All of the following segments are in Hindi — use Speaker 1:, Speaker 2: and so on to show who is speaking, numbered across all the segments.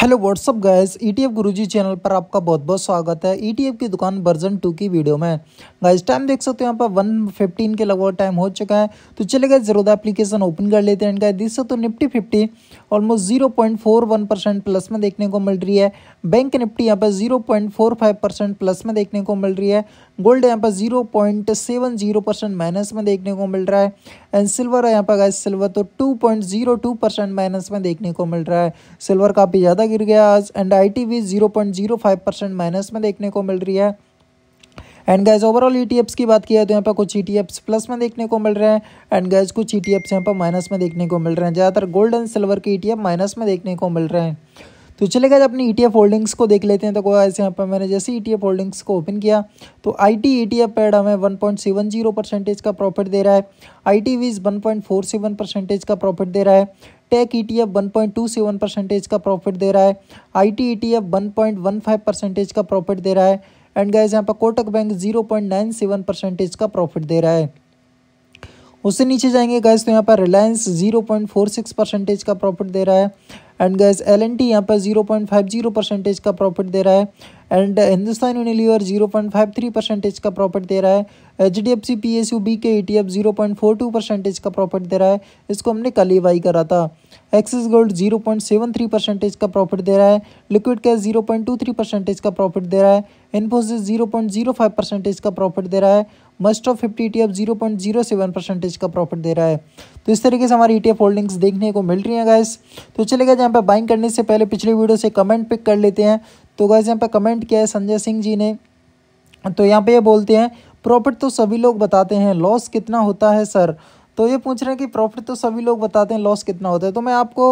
Speaker 1: hello WhatsApp guys ETF e Guruji channel पर आपका बहुत बहुत स्वागत है ईटीएफ e की दुकान वर्जन टू की वीडियो में गाइस टाइम देख सकते हो यहाँ पर वन फिफ्टीन के लगभग टाइम हो चुका है तो चले गए जरूर एप्लीकेशन ओपन कर लेते हैं गाइस देख सकते हो Nifty fifty almost zero point four one percent plus में देखने को मिल रही है बैंक निफ्टी यहाँ पर zero point four five percent plus में देखने को मिल रही है गोल्ड यहाँ पर zero point seven zero percent minus में देखने को मिल रहा है एंड सिल्वर है यहाँ पर गाइज सिल्वर तो two point zero two percent minus में देखने को मिल रहा है सिल्वर काफ़ी ज़्यादा ज़्यादा गिर गया आज and I T V zero point zero five percent minus में देखने को मिल रही है and guys overall E T Fs की बात किया तो यहाँ पर कुछ ई टी एफ्स प्लस में देखने को मिल रहे हैं एंड गैज कुछ ई टी एफ्स यहाँ पर माइनस में देखने को मिल रहे हैं ज़्यादातर गोल्ड एंड सिल्वर के ई टी एफ माइनस में देखने को मिल रहे हैं तो चले गए अपनी ई टी एफ होल्डिंग्स को देख लेते हैं तो ऐसे यहाँ पर मैंने जैसे ई टी एफ होल्डिंग्स को ओपन किया तो I T E T F पैड हमें one point seven zero percentage का प्रॉफिट दे रहा है I T bees one point four seven percentage का प्रॉफिट दे रहा है tech E T F one point two seven percentage का प्रॉफिट दे रहा है I T E T F one point one five percentage का प्रॉफिट दे रहा है एंड गाइज यहाँ पर Kotak bank zero point nine seven percentage का प्रॉफिट दे रहा है उससे नीचे जाएंगे गैस तो यहाँ पर Reliance zero point four six percentage का प्रॉफिट दे रहा है and guys L N T यहाँ पर zero point five zero percentage का प्रॉफिट दे रहा है and Hindustan Unilever zero point five three percentage का प्रॉफिट दे रहा है H D F C P S U B K E T F zero point four two percentage का प्रॉफिट दे रहा है इसको हमने कल ही वाई करा था Axis gold zero point seven three percentage का प्रॉफिट दे रहा है liquid cash zero point two three percentage का प्रॉफिट दे रहा है Infosys zero point zero five percentage का प्रॉफिट दे रहा है must of fifty E zero point zero seven percentage का प्रॉफिट दे रहा है तो इस तरीके से हमारी ई e होल्डिंग्स देखने को मिल रही हैं गैस तो चले गए जहाँ पर बाइंग करने से पहले पिछले वीडियो से कमेंट पिक कर लेते हैं तो गैस यहाँ पर कमेंट किया है संजय सिंह जी ने तो यहाँ पे ये बोलते हैं प्रॉफिट तो सभी लोग बताते हैं लॉस कितना होता है सर तो ये पूछ रहे हैं कि प्रॉफिट तो सभी लोग बताते हैं लॉस कितना होता है तो मैं आपको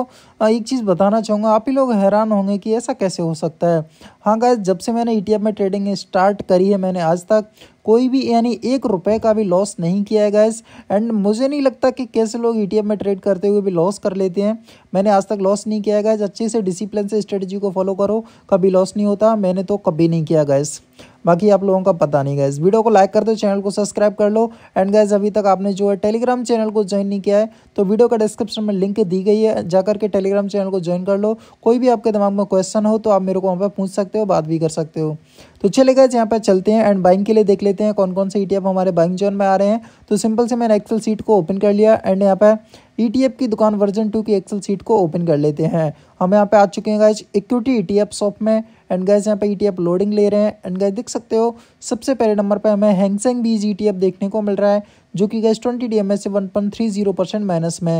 Speaker 1: एक चीज़ बताना चाहूँगा आप ही लोग हैरान होंगे कि ऐसा कैसे हो सकता है हाँ गाय जब से मैंने ई e में ट्रेडिंग स्टार्ट करी है मैंने आज तक कोई भी यानी एक रुपए का भी लॉस नहीं किया है गैस एंड मुझे नहीं लगता कि कैसे लोग ई e में ट्रेड करते हुए भी लॉस कर लेते हैं मैंने आज तक लॉस नहीं किया है गैस अच्छे से डिसिप्लिन से स्ट्रेटजी को फॉलो करो कभी लॉस नहीं होता मैंने तो कभी नहीं किया गैस बाकी आप लोगों का पता नहीं गैस वीडियो को लाइक कर दो चैनल को सब्सक्राइब कर लो एंड गैस अभी तक आपने जो है टेलीग्राम चैनल को ज्वाइन नहीं किया है तो वीडियो का डिस्क्रिप्शन में लिंक दी गई है जाकर के टेलीग्राम चैनल को ज्वाइन कर लो कोई भी आपके दिमाग में क्वेश्चन हो तो आप मेरे को वहाँ पर पूछ सकते हो बात भी कर सकते हो तो चले गए यहाँ पर चलते हैं एंड बाइंग के लिए देख लेते हैं कौन कौन से ई e हमारे बाइंग जोन में आ रहे हैं तो सिंपल से मैंने एक्सेल सीट को ओपन कर लिया एंड यहाँ पर ई e की दुकान वर्जन टू की एक्सेल सीट को ओपन कर लेते हैं हम यहाँ पे आ चुके हैं गाइज इक्विटी ई शॉप में एंड गाइज यहाँ पे ई e लोडिंग ले रहे हैं एंड गाइज देख सकते हो सबसे पहले नंबर पर हमें हैंगसेंग बीज ई देखने को मिल रहा है जो कि guys twenty D M S से one point three zero percent minus में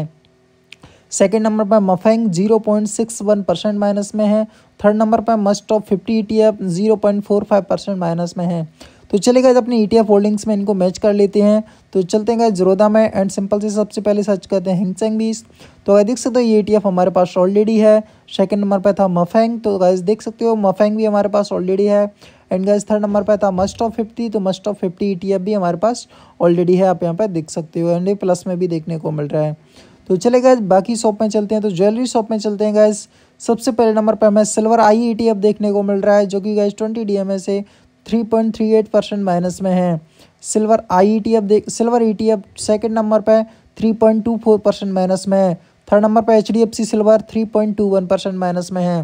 Speaker 1: सेकेंड नंबर पर MAFANG zero point six one percent minus में है थर्ड नंबर पर must of fifty E T F zero point four five percent minus में है तो चलेगा अपने ई टी एफ होल्डिंग्स में इनको मैच कर लेते हैं तो चलते हैं जरोदा में एंड सिंपल से सबसे पहले सर्च करते हैं हिंगसेंग बीस तो अगर देख सकते हो ये ई टी एफ हमारे पास ऑलरेडी है सेकेंड नंबर पर था मफेंग तो गाइज देख सकते हो मफेंग भी हमारे पास ऑलरेडी है एंड गाइज थर्ड नंबर पर था मस्ट ऑफ फिफ्टी तो must of fifty E T F भी हमारे पास ऑलरेडी है आप यहाँ पर देख सकते हो एंड प्लस में भी देखने को मिल रहा है तो चले गए बाकी शॉप में चलते हैं तो ज्वेलरी शॉप में चलते हैं गैस सबसे पहले नंबर पर हमें सिल्वर आई ई देखने को मिल रहा है जो कि गैस ट्वेंटी डी एम से three point three eight percent minus में है सिल्वर आई ई देख silver E T F second number पर three point two four percent minus में है थर्ड नंबर पर H D F C silver three point two one percent minus में है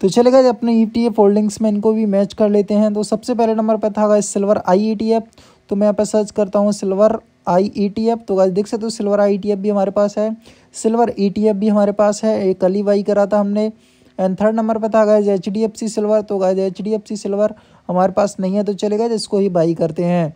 Speaker 1: तो चले गए अपने ई टी एफ होल्डिंग्स में इनको भी मैच कर लेते हैं तो सबसे पहले नंबर पर था गया silver I E T F तो मैं यहाँ पर सर्च करता हूँ silver I E T F तो गाइज देख सकते हो सिल्वर आई टी एफ भी हमारे पास है सिल्वर ई टी एफ भी हमारे पास है एक कली वाई बाई करा था हमने एंड थर्ड नंबर पर था guys H D F C silver तो guys H D F C silver हमारे पास नहीं है तो चले गए इसको ही बाई करते हैं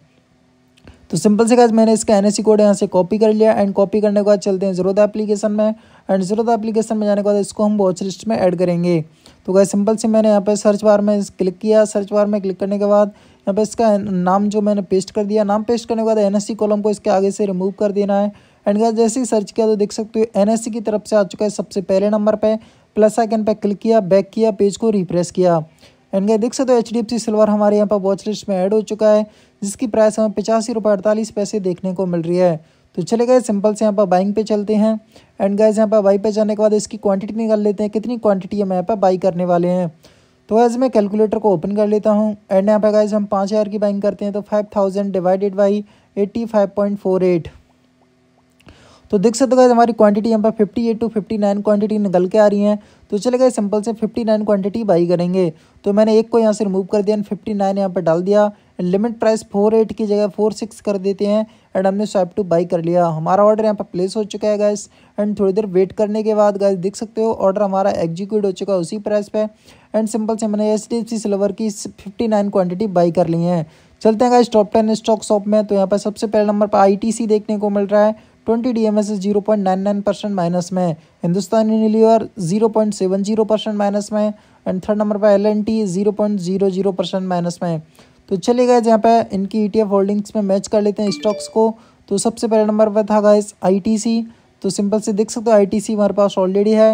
Speaker 1: तो सिंपल से गाइज मैंने इसका एन कोड e यहाँ से कॉपी कर लिया एंड कॉपी करने के बाद चलते हैं जरूरत एप्लीकेशन में एंड जरूरत एप्लीकेशन में जाने के बाद इसको हम वॉच लिस्ट में ऐड करेंगे तो गाइज सिंपल से मैंने यहाँ पर सर्च बार में क्लिक किया सर्च बार में क्लिक करने के बाद यहाँ पर इसका नाम जो मैंने पेस्ट कर दिया नाम पेस्ट करने के बाद एन कॉलम को इसके आगे से रिमूव कर देना है एंड गाइस जैसे ही सर्च किया तो देख सकते हो एन की तरफ से आ चुका है सबसे पहले नंबर पर प्लस आइकन पर क्लिक किया बैक किया पेज को रिप्रेस किया एंड गाइस देख सकते हो H D F C silver हमारे यहाँ पर वॉच लिस्ट में ऐड हो चुका है जिसकी प्राइस हमें पचासी रुपये अड़तालीस पैसे देखने को मिल रही है तो चले गए सिंपल से यहाँ पर बाइंग पे चलते हैं एंड गाइज यहाँ पर बाई पे जाने के बाद इसकी क्वांटिटी निकाल लेते हैं कितनी क्वांटिटी हम यहाँ पर बाई करने वाले हैं तो गैज़ मैं कैलकुलेटर को ओपन कर लेता हूँ एंड यहाँ पे गाइज हम पाँच हज़ार की बाइंग करते हैं तो five thousand divided by eighty five point four eight तो देख सकते हो हमारी क्वांटिटी यहाँ पर fifty eight to fifty nine quantity निकल के आ रही हैं तो चले गए सिंपल से फिफ्टी नाइन क्वान्टिटी बाई करेंगे तो मैंने एक को यहाँ से रिमूव कर दिया एंड फिफ्टी नाइन यहाँ पर डाल दिया लिमिट प्राइस फोर एट की जगह फोर सिक्स कर देते हैं एंड हमने स्वाइप टू बाई कर लिया हमारा ऑर्डर यहाँ पर प्लेस हो चुका है गैस एंड थोड़ी देर वेट करने के बाद गैस देख सकते हो ऑर्डर हमारा एग्जीक्यूट हो चुका है उसी प्राइस पे एंड सिंपल से मैंने एच डी सिल्वर की फिफ्टी नाइन क्वान्टिटी बाई कर ली है चलते हैं guys top ten stock shop में तो यहाँ पर सबसे पहले नंबर पर सी देखने को मिल रहा है twenty D M S zero point nine nine percent minus में Hindustan Unilever zero point seven zero percent minus में एंड थर्ड नंबर पर L N T zero point zero zero percent minus में तो चले गए यहाँ पे इनकी ई e होल्डिंग्स में मैच कर लेते हैं स्टॉक्स को तो सबसे पहले नंबर पर था गाइस आई तो सिंपल से देख सकते हो आई हमारे पास ऑलरेडी है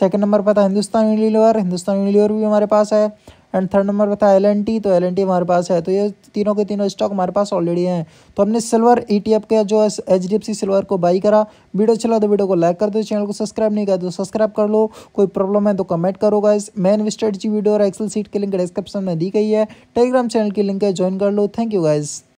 Speaker 1: सेकेंड नंबर पर था हिंदुस्तान यूनिलीवर हिंदुस्तान यूनिलीवर भी हमारे पास है एंड थर्ड नंबर पर था एल तो एल हमारे पास है तो ये तीनों के तीनों स्टॉक हमारे पास ऑलरेडी हैं तो हमने सिल्वर ई e के जो एच डी सिल्वर को बाई करा वीडियो चला अच्छा तो वीडियो को लाइक कर दो चैनल को सब्सक्राइब नहीं कर दो सब्सक्राइब कर लो कोई प्रॉब्लम है तो कमेंट करो गाइस मैं इन्वेस्टेड जी वीडियो और एक्सल सीट की लिंक डिस्क्रिप्शन में दी गई है टेलीग्राम चैनल की लिंक है ज्वाइन कर लो थैंक यू गाइज़